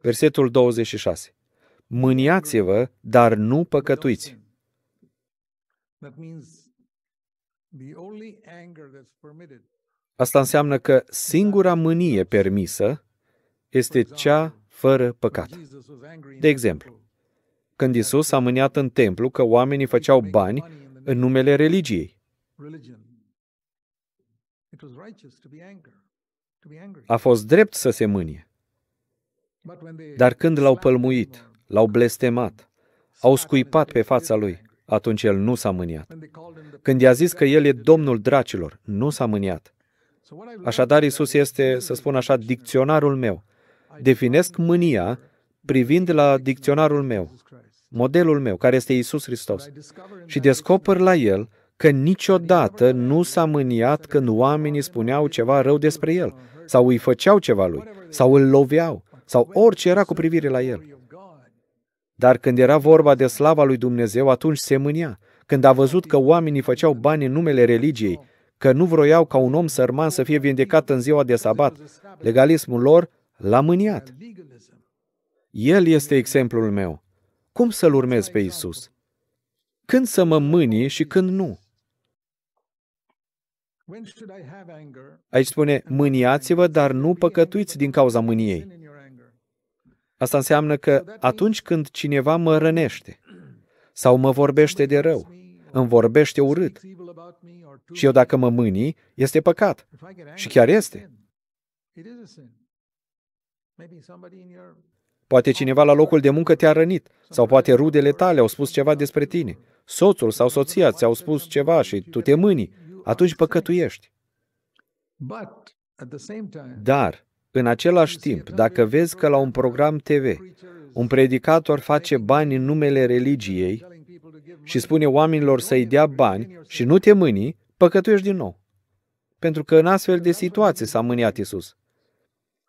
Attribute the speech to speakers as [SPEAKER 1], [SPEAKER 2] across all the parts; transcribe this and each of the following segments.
[SPEAKER 1] Versetul 26. Mâniați-vă, dar nu păcătuiți. Asta înseamnă că singura mânie permisă este cea fără păcat. De exemplu, când Isus a mâniat în templu că oamenii făceau bani în numele religiei. A fost drept să se mânie. Dar când l-au pălmuit, l-au blestemat, au scuipat pe fața lui, atunci el nu s-a mâniat. Când i-a zis că el e domnul dracilor, nu s-a mâniat. Așadar, Isus este, să spun așa, dicționarul meu. Definesc mânia privind la dicționarul meu, modelul meu, care este Isus Hristos. Și descoper la el că niciodată nu s-a mâniat când oamenii spuneau ceva rău despre el, sau îi făceau ceva lui, sau îl loveau, sau orice era cu privire la el. Dar când era vorba de slava lui Dumnezeu, atunci se mânia. Când a văzut că oamenii făceau bani în numele religiei, că nu vroiau ca un om sărman să fie vindecat în ziua de sabat, legalismul lor l-a mâniat. El este exemplul meu. Cum să-L urmez pe Isus? Când să mă mânie și când nu? Aici spune, mâniați-vă, dar nu păcătuiți din cauza mâniei. Asta înseamnă că atunci când cineva mă rănește sau mă vorbește de rău, îmi vorbește urât și eu dacă mă mâni, este păcat. Și chiar este. Poate cineva la locul de muncă te-a rănit, sau poate rudele tale au spus ceva despre tine. Soțul sau soția ți-au spus ceva și tu te mâni. Atunci păcătuiești. Dar, în același timp, dacă vezi că la un program TV un predicator face bani în numele religiei și spune oamenilor să-i dea bani și nu te mâni, păcătuiești din nou. Pentru că în astfel de situații s-a mâniat Isus.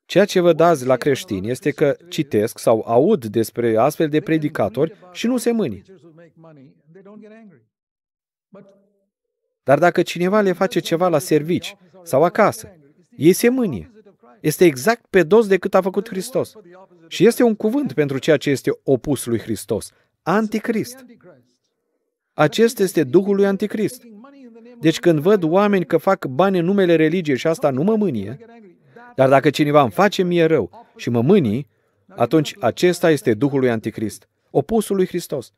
[SPEAKER 1] Ceea ce vă dați la creștini este că citesc sau aud despre astfel de predicatori și nu se mâni. Dar dacă cineva le face ceva la servici sau acasă, ei se mânie este exact pe dos de cât a făcut Hristos. Și este un cuvânt pentru ceea ce este opus lui Hristos, anticrist. Acest este Duhul lui Anticrist. Deci când văd oameni că fac bani în numele religiei și asta nu mă mânie, dar dacă cineva îmi face mie rău și mă mânii, atunci acesta este Duhul lui Anticrist, opusul lui Hristos.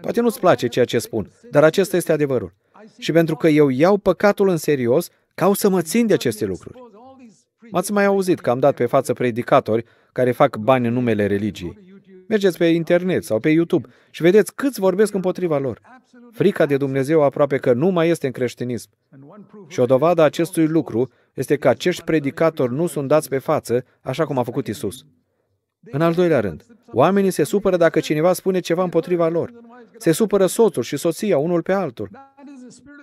[SPEAKER 1] Poate nu-ți place ceea ce spun, dar acesta este adevărul. Și pentru că eu iau păcatul în serios, ca să mă țin de aceste lucruri. Ați mai auzit că am dat pe față predicatori care fac bani în numele religiei. Mergeți pe internet sau pe YouTube și vedeți câți vorbesc împotriva lor. Frica de Dumnezeu aproape că nu mai este în creștinism. Și o dovadă a acestui lucru este că acești predicatori nu sunt dați pe față, așa cum a făcut Isus. În al doilea rând, oamenii se supără dacă cineva spune ceva împotriva lor. Se supără soțul și soția unul pe altul.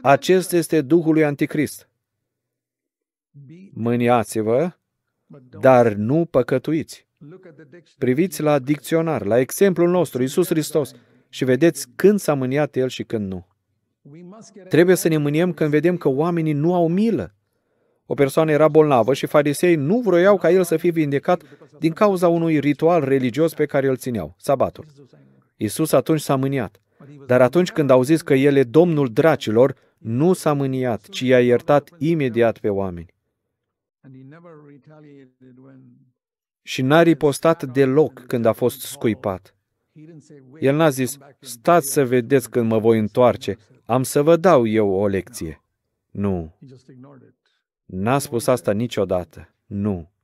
[SPEAKER 1] Acest este Duhul lui Anticrist mâniați-vă, dar nu păcătuiți. Priviți la dicționar, la exemplul nostru, Isus Hristos, și vedeți când s-a mâniat El și când nu. Trebuie să ne mâniem când vedem că oamenii nu au milă. O persoană era bolnavă și farisei nu vroiau ca el să fie vindecat din cauza unui ritual religios pe care îl țineau, sabatul. Isus atunci s-a mâniat. Dar atunci când au zis că el e domnul dracilor, nu s-a mâniat, ci i-a iertat imediat pe oameni. Și n-a ripostat deloc când a fost scuipat. El n-a zis, stați să vedeți când mă voi întoarce, am să vă dau eu o lecție. Nu. N-a spus asta niciodată. Nu.